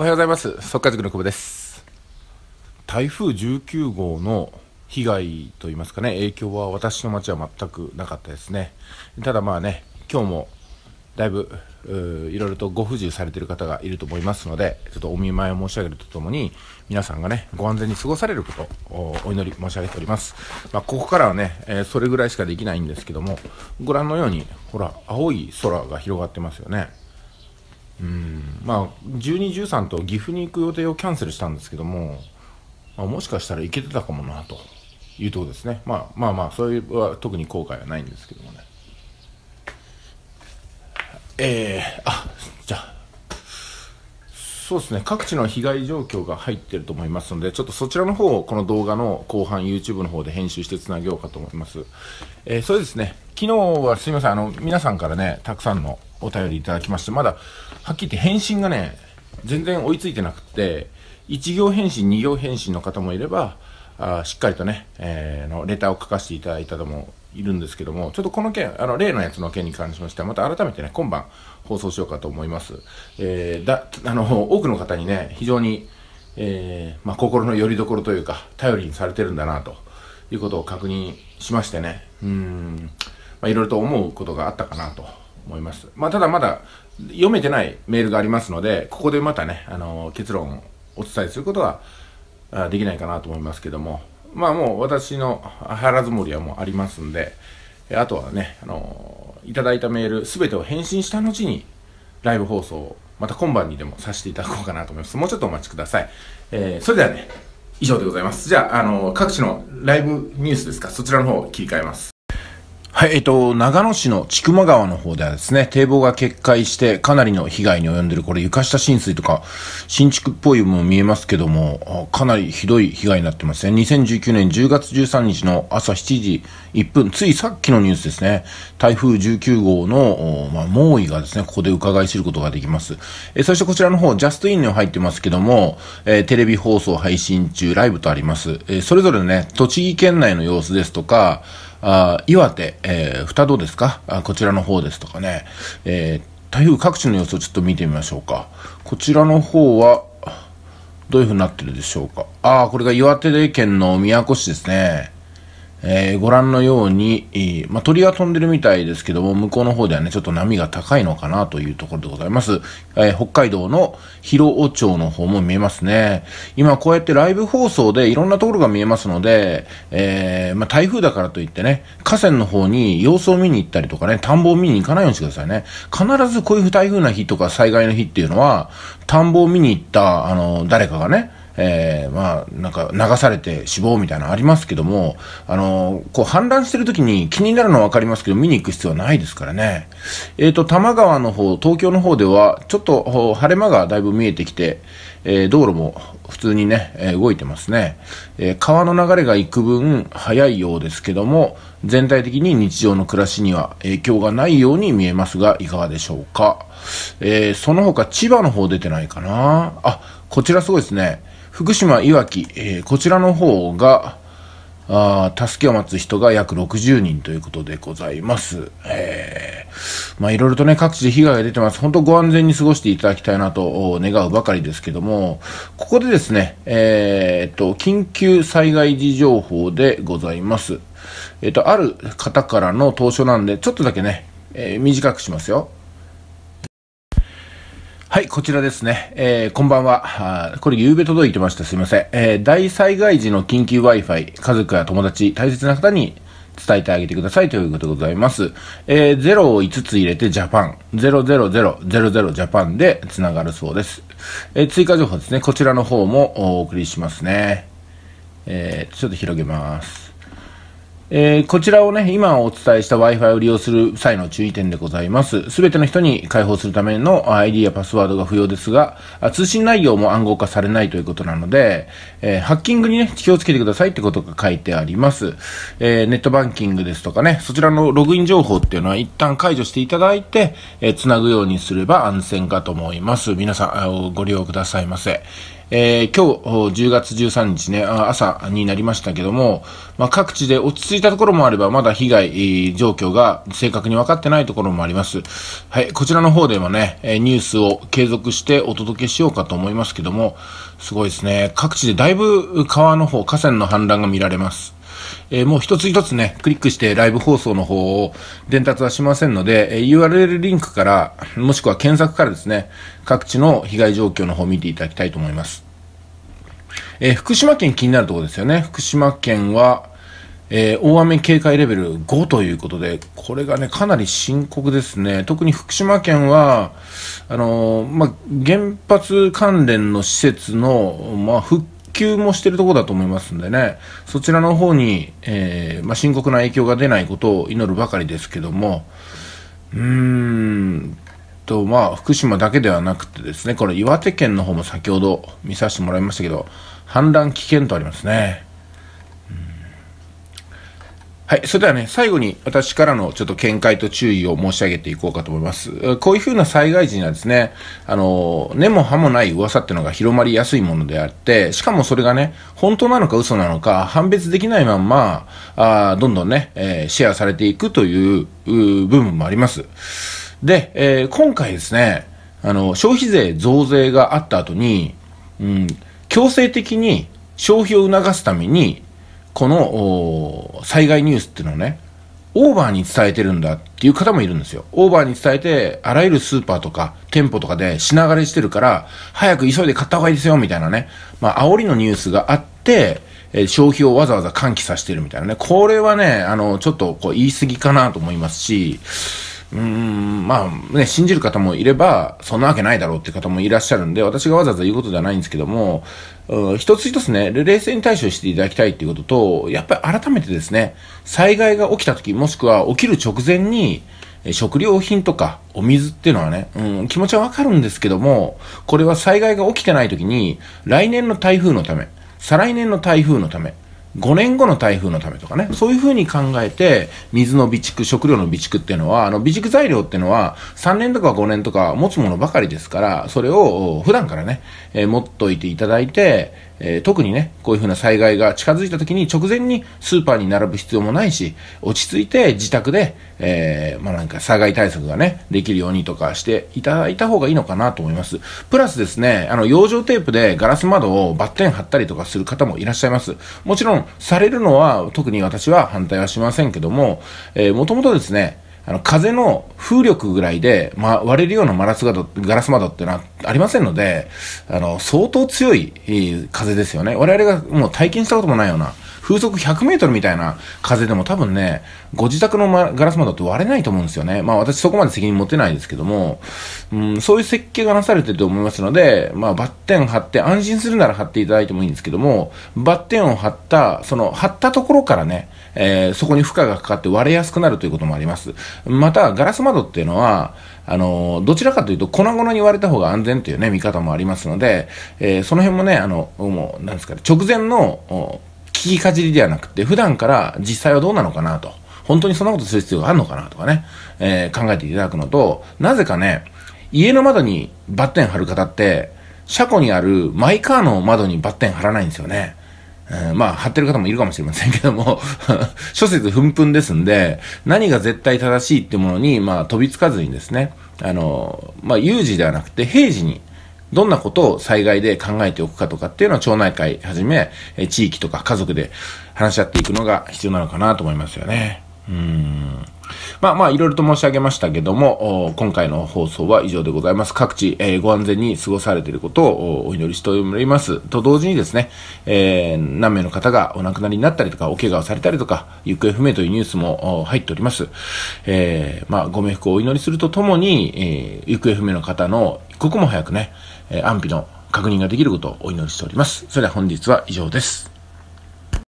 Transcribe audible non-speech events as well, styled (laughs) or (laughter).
おはようございます速稼塾の久保です台風19号の被害といいますかね影響は私の町は全くなかったですねただまあね今日もだいぶいろいろとご不自由されている方がいると思いますのでちょっとお見舞いを申し上げるとともに皆さんがねご安全に過ごされることをお祈り申し上げております、まあ、ここからはね、えー、それぐらいしかできないんですけどもご覧のようにほら青い空が広がってますよねうんまあ12、13と岐阜に行く予定をキャンセルしたんですけども、まあ、もしかしたら行けてたかもなというとこですね、まあ、まあまあそれは特に後悔はないんですけどもねえー、あじゃあそうですね各地の被害状況が入ってると思いますのでちょっとそちらの方をこの動画の後半 YouTube の方で編集してつなげようかと思います、えー、そうですね昨日はすみませんあの皆さんからねたくさんのお便りいただきまして、まだ、はっきり言って返信がね、全然追いついてなくて、1行返信、2行返信の方もいれば、あしっかりとね、えー、のレターを書かせていただいたともいるんですけども、ちょっとこの件、あの、例のやつの件に関しましては、また改めてね、今晩放送しようかと思います。えー、だ、あの、多くの方にね、非常に、えー、まあ、心の拠り所というか、頼りにされてるんだな、ということを確認しましてね、うん、まあ、いろいろと思うことがあったかな、と思います。まあ、ただまだ読めてないメールがありますので、ここでまたね、あの結論をお伝えすることはあできないかなと思いますけども、まあもう私の腹積もりはもうありますんで、あとはね、あのいただいたメールすべてを返信した後に、ライブ放送をまた今晩にでもさせていただこうかなと思います。もうちょっとお待ちください。えー、それではね、以上でございます。じゃあ、あの各地のライブニュースですか、そちらの方を切り替えます。はい、えっと、長野市の千曲川の方ではですね、堤防が決壊してかなりの被害に及んでる、これ床下浸水とか、新築っぽいも見えますけども、かなりひどい被害になってますね。2019年10月13日の朝7時1分、ついさっきのニュースですね、台風19号の、まあ、猛威がですね、ここで伺い知ることができます。えそしてこちらの方、ジャストインに入ってますけども、えテレビ放送配信中、ライブとあります。えそれぞれね、栃木県内の様子ですとか、あ岩手、えー、二戸ですかあこちらの方ですとかね、えー、台風各地の様子をちょっと見てみましょうか。こちらの方は、どういうふうになってるでしょうか。ああ、これが岩手県の宮古市ですね。えー、ご覧のように、えー、まあ、鳥が飛んでるみたいですけども、向こうの方ではね、ちょっと波が高いのかなというところでございます。えー、北海道の広尾町の方も見えますね。今こうやってライブ放送でいろんなところが見えますので、えまあ、台風だからといってね、河川の方に様子を見に行ったりとかね、田んぼを見に行かないようにしてくださいね。必ずこういう台風の日とか災害の日っていうのは、田んぼを見に行った、あの、誰かがね、えー、まあ、なんか流されて死亡みたいなのありますけども、あのー、こう氾濫してる時に気になるのはわかりますけど、見に行く必要はないですからね。えっ、ー、と、多摩川の方、東京の方では、ちょっと晴れ間がだいぶ見えてきて、えー、道路も普通にね、え動いてますね、えー、川の流れが幾分早いようですけども、全体的に日常の暮らしには影響がないように見えますが、いかがでしょうか。えー、その他千葉の方出てないかな。あ、こちらすごいですね。福島、いわき、えこちらの方が、あ助けを待つ人が約60人ということでございます。えーまあ、いろいろとね、各地で被害が出てます。本当ご安全に過ごしていただきたいなと願うばかりですけども、ここでですね、えー、っと、緊急災害時情報でございます。えっと、ある方からの投書なんで、ちょっとだけね、えー、短くしますよ。はい、こちらですね。えー、こんばんは。これ、夕べ届いてました。すいません。えー、大災害時の緊急 Wi-Fi、家族や友達、大切な方に伝えてあげてくださいということでございます。えー、0を5つ入れてジャパン、00000ジャパンで繋がるそうです。えー、追加情報ですね、こちらの方もお送りしますね。えー、ちょっと広げます。えー、こちらをね、今お伝えした Wi-Fi を利用する際の注意点でございます。すべての人に開放するための ID やパスワードが不要ですが、通信内容も暗号化されないということなので、えー、ハッキングにね、気をつけてくださいってことが書いてあります。えー、ネットバンキングですとかね、そちらのログイン情報っていうのは一旦解除していただいて、えー、つなぐようにすれば安全かと思います。皆さん、ご利用くださいませ。えー、今日10月13日ね、朝になりましたけども、まあ、各地で落ち着いたところもあれば、まだ被害状況が正確に分かってないところもあります。はい、こちらの方でもね、ニュースを継続してお届けしようかと思いますけども、すごいですね。各地でだいぶ川の方、河川の氾濫が見られます。えー、もう一つ一つね、クリックしてライブ放送の方を伝達はしませんので、えー、URL リンクから、もしくは検索からですね、各地の被害状況の方を見ていただきたいと思います。えー、福島県気になるところですよね。福島県は、えー、大雨警戒レベル5ということで、これがね、かなり深刻ですね。特に福島県は、あのー、まあ、原発関連の施設の、まあ、復休もしてるとこだと思いますんでね、そちらの方に、えー、まあ、深刻な影響が出ないことを祈るばかりですけども、うーんと、まあ、福島だけではなくてですね、これ岩手県の方も先ほど見させてもらいましたけど、氾濫危険とありますね。はい。それではね、最後に私からのちょっと見解と注意を申し上げていこうかと思います。こういうふうな災害時にはですね、あの、根も葉もない噂っていうのが広まりやすいものであって、しかもそれがね、本当なのか嘘なのか判別できないまんま、あどんどんね、えー、シェアされていくという部分もあります。で、えー、今回ですね、あの、消費税増税があった後に、うん、強制的に消費を促すためにこの災害ニュースっていうのをね、オーバーに伝えてるんだっていう方もいるんですよ。オーバーに伝えて、あらゆるスーパーとか店舗とかで品枯れしてるから、早く急いで買った方がいいですよ、みたいなね。まあ、煽りのニュースがあって、え消費をわざわざ喚起させてるみたいなね。これはね、あの、ちょっとこう言い過ぎかなと思いますし、うん、まあね、信じる方もいれば、そんなわけないだろうって方もいらっしゃるんで、私がわざわざ言うことではないんですけども、うん、一つ一つね、冷静に対処していただきたいっていうことと、やっぱり改めてですね、災害が起きた時、もしくは起きる直前に、食料品とかお水っていうのはね、うん、気持ちはわかるんですけども、これは災害が起きてない時に、来年の台風のため、再来年の台風のため、5年後の台風のためとかね、そういうふうに考えて、水の備蓄、食料の備蓄っていうのは、あの備蓄材料っていうのは、3年とか5年とか持つものばかりですから、それを普段からね、えー、持っといていただいて、えー、特にね、こういうふうな災害が近づいた時に直前にスーパーに並ぶ必要もないし、落ち着いて自宅で、えー、まあ、なんか災害対策がね、できるようにとかしていただいた方がいいのかなと思います。プラスですね、あの、養生テープでガラス窓をバッテン貼ったりとかする方もいらっしゃいます。もちろん、されるのは特に私は反対はしませんけども、えー、もともとですね、あの風の風力ぐらいで、まあ、割れるようなガラス窓ガラス窓ってのはありませんのであの相当強い風ですよね我々がもう体験したこともないような風速100メートルみたいな風でも多分ね、ご自宅の、ま、ガラス窓って割れないと思うんですよね。まあ私そこまで責任持てないですけども、うん、そういう設計がなされてると思いますので、まあバッテン貼って安心するなら貼っていただいてもいいんですけども、バッテンを貼った、その貼ったところからね、えー、そこに負荷がかかって割れやすくなるということもあります。また、ガラス窓っていうのは、あのー、どちらかというと粉々に割れた方が安全というね、見方もありますので、えー、その辺もね、あの、もう、なんですかね、直前の、聞きかじりではなくて、普段から実際はどうなのかなと、本当にそんなことする必要があるのかなとかね、えー、考えていただくのと、なぜかね、家の窓にバッテン貼る方って、車庫にあるマイカーの窓にバッテン貼らないんですよね。えー、まあ、貼ってる方もいるかもしれませんけども (laughs) 諸説ふんふんですんで、何が絶対正しいってものに、まあ、飛びつかずにですね、あの、まあ、有事ではなくて平時にどんなことを災害で考えておくかとかっていうのは町内会はじめ、え地域とか家族で話し合っていくのが必要なのかなと思いますよね。うん。まあまあ、いろいろと申し上げましたけども、今回の放送は以上でございます。各地、えー、ご安全に過ごされていることをお祈りしております。と同時にですね、えー、何名の方がお亡くなりになったりとか、お怪我をされたりとか、行方不明というニュースも入っております。えー、まあ、ご冥福をお祈りするとともに、え行方不明の方の一刻も早くね、え安否の確認ができることをお祈りしております。それでは本日は以上です。